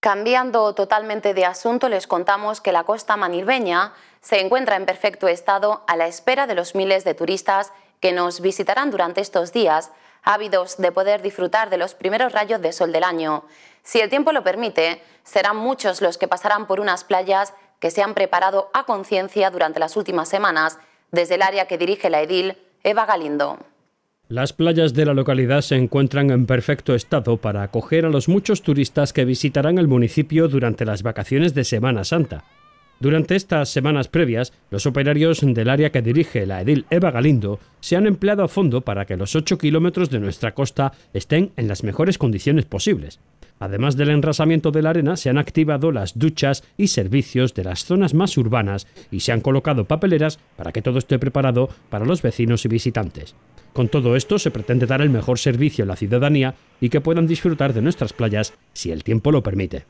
Cambiando totalmente de asunto, les contamos que la costa Manilbeña se encuentra en perfecto estado a la espera de los miles de turistas que nos visitarán durante estos días, ávidos de poder disfrutar de los primeros rayos de sol del año. Si el tiempo lo permite, serán muchos los que pasarán por unas playas que se han preparado a conciencia durante las últimas semanas desde el área que dirige la edil Eva Galindo. Las playas de la localidad se encuentran en perfecto estado para acoger a los muchos turistas que visitarán el municipio durante las vacaciones de Semana Santa. Durante estas semanas previas, los operarios del área que dirige la edil Eva Galindo se han empleado a fondo para que los 8 kilómetros de nuestra costa estén en las mejores condiciones posibles. Además del enrasamiento de la arena, se han activado las duchas y servicios de las zonas más urbanas y se han colocado papeleras para que todo esté preparado para los vecinos y visitantes. Con todo esto se pretende dar el mejor servicio a la ciudadanía y que puedan disfrutar de nuestras playas si el tiempo lo permite.